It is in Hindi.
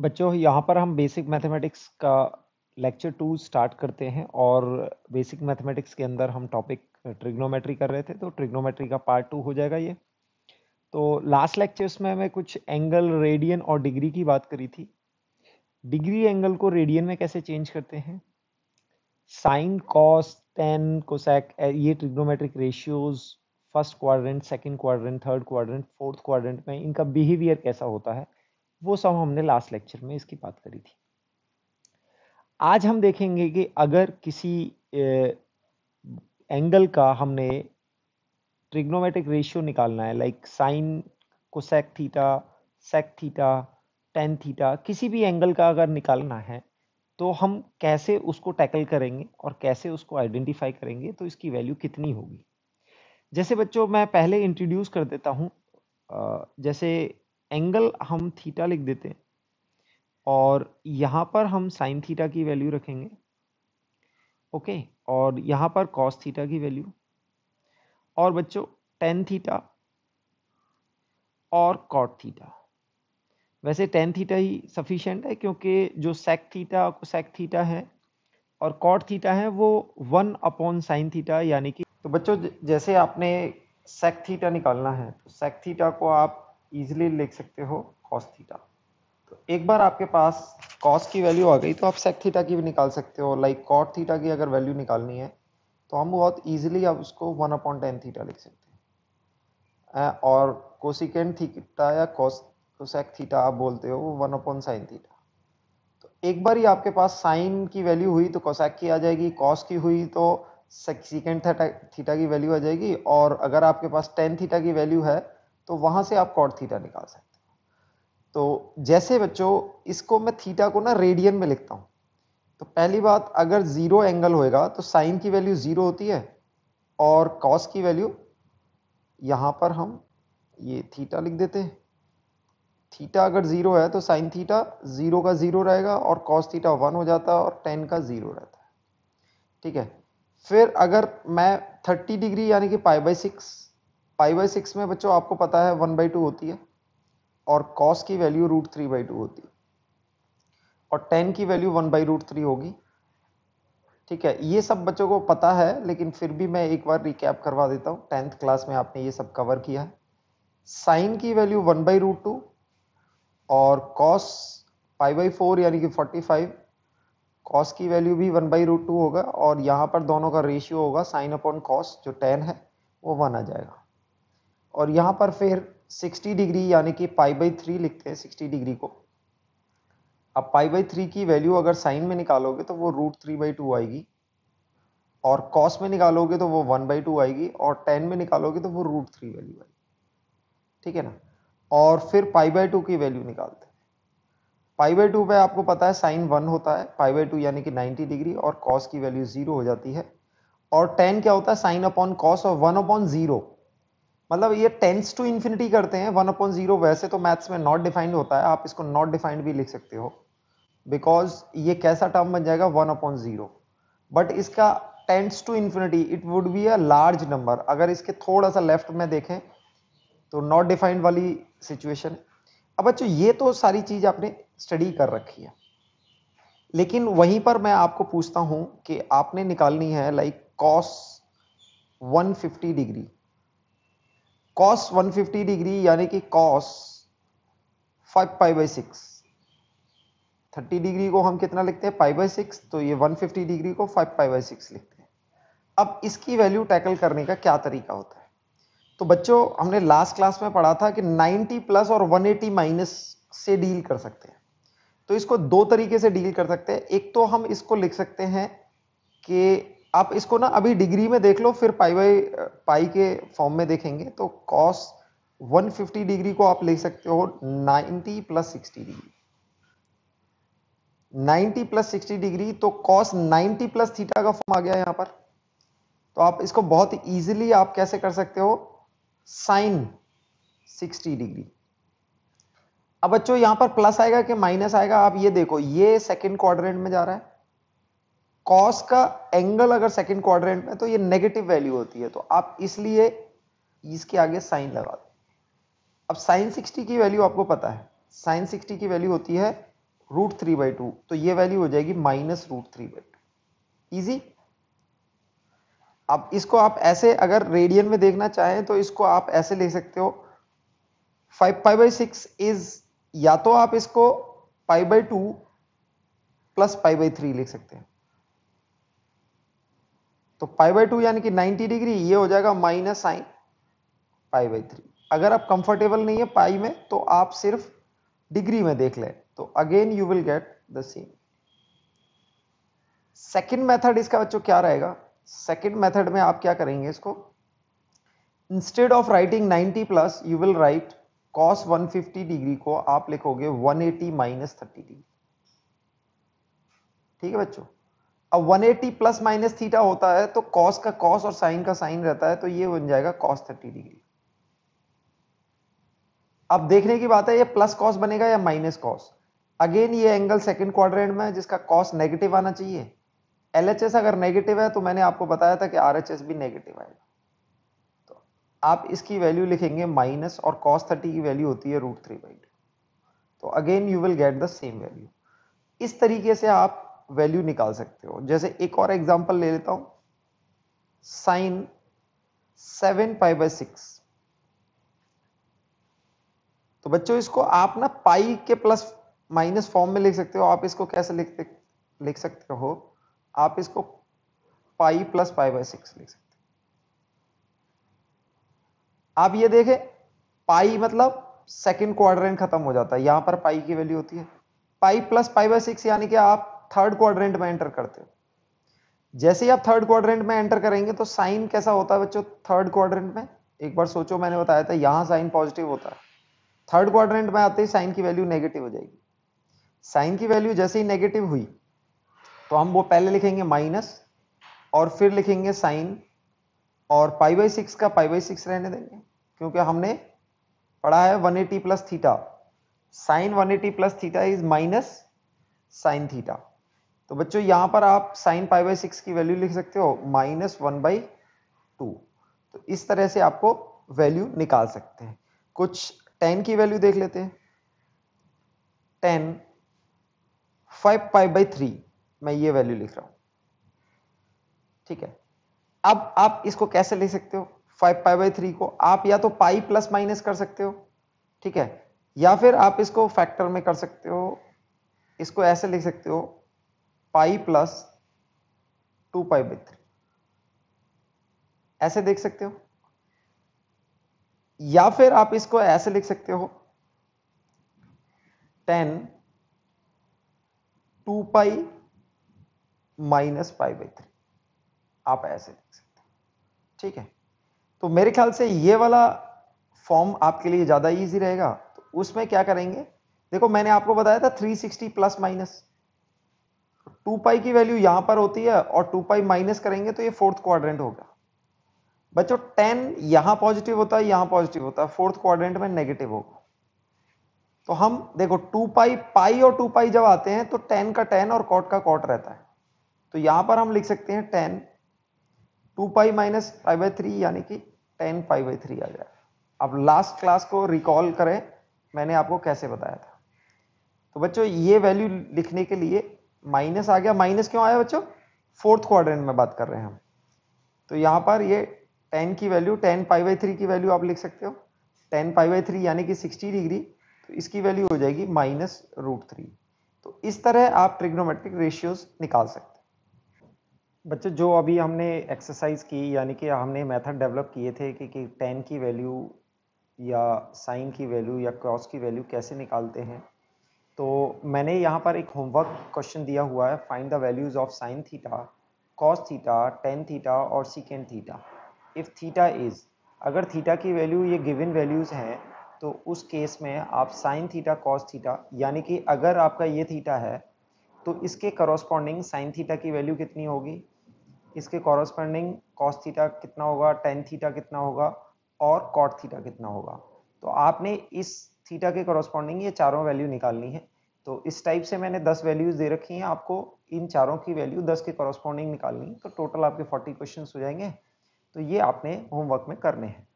बच्चों यहाँ पर हम बेसिक मैथमेटिक्स का लेक्चर टू स्टार्ट करते हैं और बेसिक मैथमेटिक्स के अंदर हम टॉपिक ट्रिग्नोमेट्री कर रहे थे तो ट्रिग्नोमेट्री का पार्ट टू हो जाएगा ये तो लास्ट लेक्चर्स में मैं कुछ एंगल रेडियन और डिग्री की बात करी थी डिग्री एंगल को रेडियन में कैसे चेंज करते हैं साइन कॉस टेन कोसैक ये trigonometric ratios first quadrant second quadrant third quadrant fourth quadrant में इनका बिहेवियर कैसा होता है वो सब हमने लास्ट लेक्चर में इसकी बात करी थी आज हम देखेंगे कि अगर किसी एंगल का हमने ट्रिग्नोमेटिक रेशियो निकालना है लाइक साइन को sec theta sec theta tan theta किसी भी एंगल का अगर निकालना है तो हम कैसे उसको टैकल करेंगे और कैसे उसको आइडेंटिफाई करेंगे तो इसकी वैल्यू कितनी होगी जैसे बच्चों मैं पहले इंट्रोड्यूस कर देता हूँ जैसे एंगल हम थीटा लिख देते हैं और यहाँ पर हम साइन थीटा की वैल्यू रखेंगे ओके और यहाँ पर कॉस थीटा की वैल्यू और बच्चों टेन थीटा और कॉट थीटा वैसे टेन थीटा ही सफिशेंट है क्योंकि जो सेक थीटा सेक थीटा है और कॉट थीटा है वो वन अपॉन साइन थीटा यानी कि तो बच्चों जैसे आपने सेक थीटा निकालना है तो सेक थीटा को आप इजिली लिख सकते हो cos थीटा तो एक बार आपके पास कॉस की वैल्यू आ गई तो आप sec थीटा की भी निकाल सकते हो लाइक cot थीटा की अगर वैल्यू निकालनी है तो हम बहुत ईजिली आप उसको वन अपॉइंट टेन थीटा लिख सकते हैं और कोसिकेंड थीटा या कॉस कोसेक थीटा आप बोलते हो वो वन अपॉन साइन थीटा तो एक बार ही आपके पास साइन की वैल्यू हुई तो कोसेक की आ जाएगी कॉस की हुई तो सेकेंड थीटा की वैल्यू आ जाएगी और अगर आपके पास टेन थीटा की वैल्यू है तो वहां से आप कॉट थीटा निकाल सकते हो तो जैसे बच्चों इसको मैं थीटा को ना रेडियन में लिखता हूँ तो पहली बात अगर ज़ीरो एंगल होएगा तो साइन की वैल्यू ज़ीरो होती है और कॉस की वैल्यू यहाँ पर हम ये थीटा लिख देते हैं थीटा अगर ज़ीरो है तो साइन थीटा ज़ीरो का ज़ीरो रहेगा और कॉस थीटा वन हो जाता है और टेन का ज़ीरो रहता है ठीक है फिर अगर मैं थर्टी डिग्री यानी कि pi by six pi by six में बच्चों आपको पता है वन बाई टू होती है और कॉस की value root three by two होती है और टेन की value one by root three होगी ठीक है ये सब बच्चों को पता है लेकिन फिर भी मैं एक बार रिकैप करवा देता हूँ टेंथ क्लास में आपने ये सब कवर किया है साइन की value one by root two और कॉस फाइव बाई फोर यानी कि फोर्टी फाइव कॉस की वैल्यू भी वन बाई रूट टू होगा और यहाँ पर दोनों का रेशियो होगा साइन अपॉन कॉस जो टेन है वो वन आ जाएगा और यहाँ पर फिर 60 डिग्री यानी कि पाई बाई थ्री लिखते हैं 60 डिग्री को अब पाई बाई थ्री की वैल्यू अगर साइन में निकालोगे तो वो रूट थ्री बाई टू आएगी और कॉस में निकालोगे तो वो वन बाई टू आएगी और टेन में निकालोगे तो वो रूट थ्री वैल्यू आएगी ठीक है ना और फिर पाई बाई टू की वैल्यू निकालते हैं पाई बाई टू पर आपको पता है साइन वन होता है पाई बाई टू यानी कि नाइन्टी डिग्री और कॉस की वैल्यू जीरो हो जाती है और टेन क्या होता है साइन अपॉन कॉस और वन अपॉन जीरो मतलब ये टेंस टू इन्फिनिटी करते हैं वन अपॉन जीरो वैसे तो मैथ्स में नॉट डिफाइंड होता है आप इसको नॉट डिफाइंड भी लिख सकते हो बिकॉज ये कैसा टर्म बन जाएगा वन अपॉन जीरो बट इसका tends to infinity it would be a large number अगर इसके थोड़ा सा लेफ्ट में देखें तो नॉट डिफाइंड वाली सिचुएशन अब बच्चों ये तो सारी चीज़ आपने स्टडी कर रखी है लेकिन वहीं पर मैं आपको पूछता हूं कि आपने निकालनी है like cos 150 degree cos 150 degree यानी कि cos 5 pi by six thirty degree को हम कितना लिखते हैं पाई बाई सिक्स तो ये 150 डिग्री को 5 पाई बाई सिक्स लिखते हैं अब इसकी वैल्यू टैकल करने का क्या तरीका होता है तो बच्चों हमने लास्ट क्लास में पढ़ा था कि 90 प्लस और 180 माइनस से डील कर सकते हैं तो इसको दो तरीके से डील कर सकते हैं एक तो हम इसको लिख सकते हैं कि आप इसको ना अभी डिग्री में देख लो फिर पाई बाई पाई के फॉर्म में देखेंगे तो कॉस 150 डिग्री को आप ले सकते हो 90 प्लस 60 डिग्री 90 प्लस 60 डिग्री तो कॉस 90 प्लस थीटा का फॉर्म आ गया यहां पर तो आप इसको बहुत इजीली आप कैसे कर सकते हो साइन 60 डिग्री अब बच्चों यहां पर प्लस आएगा कि माइनस आएगा आप ये देखो ये सेकेंड क्वाड्रेंट में जा रहा है कॉस का एंगल अगर सेकंड क्वाड्रेंट में तो ये नेगेटिव वैल्यू होती है तो आप इसलिए इसके आगे साइन लगा दो अब साइन सिक्सटी की वैल्यू आपको पता है साइन सिक्सटी की वैल्यू होती है रूट थ्री बाई टू तो ये वैल्यू हो जाएगी minus root three by two easy अब इसको आप ऐसे अगर रेडियन में देखना चाहें तो इसको आप ऐसे ले सकते हो five pi by six is या तो आप इसको pi by two plus pi by three लिख सकते हैं तो पाई बाई टू यानी कि 90 डिग्री ये हो जाएगा minus sine pi by three अगर आप कंफर्टेबल नहीं है पाई में तो आप सिर्फ डिग्री में देख ले तो again you will get the same second method इसका बच्चों क्या रहेगा सेकेंड मेथड में आप क्या करेंगे इसको instead of writing 90 plus you will write cos 150 degree को आप लिखोगे 180 एटी माइनस थर्टी डिग्री ठीक है बच्चों अब 180 प्लस माइनस थीटा होता है तो कॉस का कॉस और साइन का साइन रहता है तो ये बन जाएगा कॉस थर्टी डिग्री अब देखने की बात है ये प्लस कॉस बनेगा या माइनस कॉस अगेन ये एंगल सेकंड क्वाड्रेंट में है जिसका कॉस नेगेटिव आना चाहिए एल अगर नेगेटिव है तो मैंने आपको बताया था कि आर भी नेगेटिव आएगा तो आप इसकी वैल्यू लिखेंगे माइनस और कॉस थर्टी की वैल्यू होती है रूट थ्री तो again you will get the same value इस तरीके से आप वैल्यू निकाल सकते हो जैसे एक और एग्जांपल ले लेता हूं sine seven pi by six तो बच्चों इसको आप ना पाई के प्लस माइनस फॉर्म में लिख सकते हो आप इसको कैसे लिखते लिख सकते हो आप इसको pi plus pi by six लिख सकते हो आप ये देखें पाई मतलब सेकंड क्वाड्रेंट खत्म हो जाता है यहां पर पाई की वैल्यू होती है pi plus pi by six यानी कि आप थर्ड क्वाड्रेंट में एंटर करते हो जैसे ही आप थर्ड क्वाड्रेंट में एंटर करेंगे तो साइन कैसा होता है बच्चों थर्ड क्वाड्रेंट में एक बार सोचो मैंने बताया था यहां साइन पॉजिटिव होता है थर्ड क्वाड्रेंट में आते ही साइन की वैल्यू नेगेटिव हो जाएगी साइन की वैल्यू जैसे ही नेगेटिव हुई तो हम वो पहले लिखेंगे माइनस और फिर लिखेंगे साइन और पाई बाई सिक्स का पाई बाई सिक्स रहने देंगे क्योंकि हमने पढ़ा है one eighty plus theta sine one eighty plus theta is minus sine theta तो बच्चों यहां पर आप साइन पाई बाई सिक्स की वैल्यू लिख सकते हो माइनस वन बाई टू तो इस तरह से आपको वैल्यू निकाल सकते हैं कुछ टेन की वैल्यू देख लेते हैं tan five pi by three मैं ये वैल्यू लिख रहा हूं ठीक है अब आप इसको कैसे ले सकते हो फाइव पाई बाई थ्री को आप या तो पाई प्लस माइनस कर सकते हो ठीक है या फिर आप इसको फैक्टर में कर सकते हो इसको ऐसे लिख सकते हो pi plus two pi by three ऐसे देख सकते हो या फिर आप इसको ऐसे लिख सकते हो tan two pi minus pi by three आप ऐसे लिख सकते हो ठीक है तो मेरे ख्याल से ये वाला फॉर्म आपके लिए ज़्यादा इजी रहेगा तो उसमें क्या करेंगे देखो मैंने आपको बताया था 360 प्लस माइनस टू पाई की वैल्यू यहां पर होती है और टू पाई माइनस करेंगे तो ये फोर्थ क्वाड्रेंट होगा बच्चों टेन यहां पॉजिटिव होता है यहां पॉजिटिव होता है फोर्थ क्वाड्रेंट में नेगेटिव होगा तो हम देखो टू पाई पाई और टू पाई जब आते हैं तो टेन का टेन और कॉट का कॉट रहता है तो यहां पर हम लिख सकते हैं tan two pi minus pi by three यानी कि टेन पाई बाई थ्री आ जाएगा अब लास्ट क्लास को रिकॉल करें मैंने आपको कैसे बताया था तो बच्चों ये वैल्यू लिखने के लिए माइनस आ गया माइनस क्यों आया बच्चों फोर्थ क्वाड्रेंट में बात कर रहे हैं हम तो यहाँ पर ये टेन की value tan pi by three की वैल्यू आप लिख सकते हो टेन पाई बाई थ्री यानी कि सिक्सटी डिग्री तो इसकी वैल्यू हो जाएगी माइनस रूट थ्री तो इस तरह आप ट्रिग्नोमेट्रिक रेशियोज निकाल सकते बच्चों जो अभी हमने एक्सरसाइज की यानी कि हमने मेथड डेवलप किए थे कि टेन की वैल्यू या साइन की वैल्यू या क्रॉस की वैल्यू कैसे निकालते हैं तो मैंने यहाँ पर एक होमवर्क क्वेश्चन दिया हुआ है find the values of sine theta cos theta tan theta और secant theta if theta is अगर थीटा की वैल्यू ये गिवन वैल्यूज़ हैं तो उस केस में आप साइन थीटा कॉस थीटा यानी कि अगर आपका ये थीटा है तो इसके कॉरस्पॉन्डिंग साइन थीटा की वैल्यू कितनी होगी इसके कॉरस्पॉन्डिंग कॉस थीटा कितना होगा टेन थीटा कितना होगा और कॉट थीटा कितना होगा तो आपने इस थीटा के कॉरस्पॉन्डिंग ये चारों वैल्यू निकालनी है तो इस टाइप से मैंने दस वैल्यूज़ दे रखी हैं आपको इन चारों की वैल्यू दस के कॉरस्पॉन्डिंग निकालनी है तो टोटल आपके फोर्टी क्वेश्चन हो जाएंगे तो ये आपने होमवर्क में करने हैं